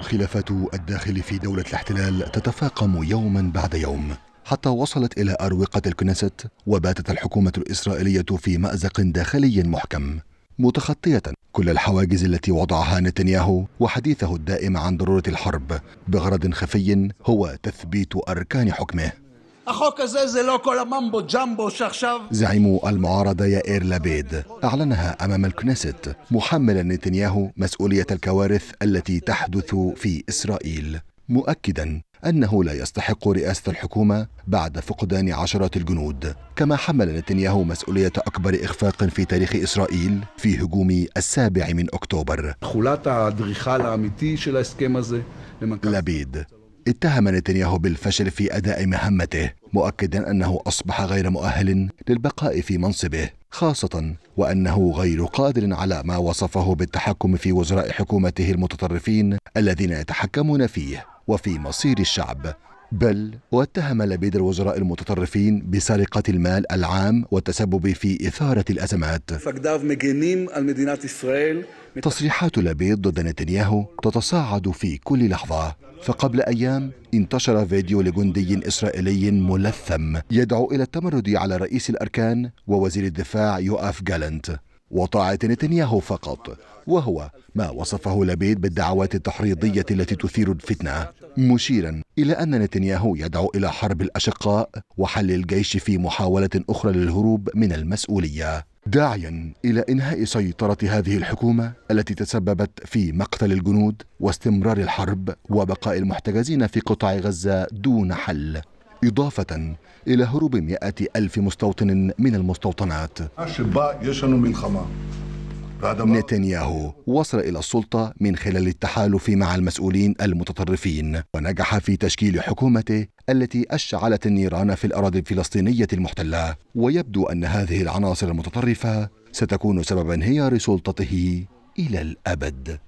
خلافات الداخل في دولة الاحتلال تتفاقم يوما بعد يوم حتى وصلت إلى أروقة الكنيست وباتت الحكومة الإسرائيلية في مأزق داخلي محكم متخطية كل الحواجز التي وضعها نتنياهو وحديثه الدائم عن ضرورة الحرب بغرض خفي هو تثبيت أركان حكمه החוק הזה זה לא כל הממבו ג'מבו שעכשיו... زعيم المعارضة يائر لابيد أعلنها أمام الكنيست محملا نتنياهو مسؤولية الكوارث التي تحدث في إسرائيل مؤكدا أنه لا يستحق رئاسة الحكومة بعد فقدان عشرات الجنود كما حمل نتنياهو مسؤولية أكبر إخفاق في تاريخ إسرائيل في هجوم السابع من أكتوبر لبيد اتهم نتنياهو بالفشل في أداء مهمته مؤكدا انه اصبح غير مؤهل للبقاء في منصبه خاصه وانه غير قادر على ما وصفه بالتحكم في وزراء حكومته المتطرفين الذين يتحكمون فيه وفي مصير الشعب بل واتهم لبيد الوزراء المتطرفين بسرقة المال العام والتسبب في إثارة الأزمات تصريحات لبيد ضد نتنياهو تتصاعد في كل لحظة فقبل أيام انتشر فيديو لجندي إسرائيلي ملثم يدعو إلى التمرد على رئيس الأركان ووزير الدفاع يؤاف جالنت وطاعة نتنياهو فقط وهو ما وصفه لبيد بالدعوات التحريضية التي تثير الفتنة مشيرا إلى أن نتنياهو يدعو إلى حرب الأشقاء وحل الجيش في محاولة أخرى للهروب من المسؤولية داعيا إلى إنهاء سيطرة هذه الحكومة التي تسببت في مقتل الجنود واستمرار الحرب وبقاء المحتجزين في قطاع غزة دون حل إضافة إلى هروب مئة ألف مستوطن من المستوطنات يشنوا نتنياهو وصل إلى السلطة من خلال التحالف مع المسؤولين المتطرفين ونجح في تشكيل حكومته التي أشعلت النيران في الأراضي الفلسطينية المحتلة ويبدو أن هذه العناصر المتطرفة ستكون سبب انهيار سلطته إلى الأبد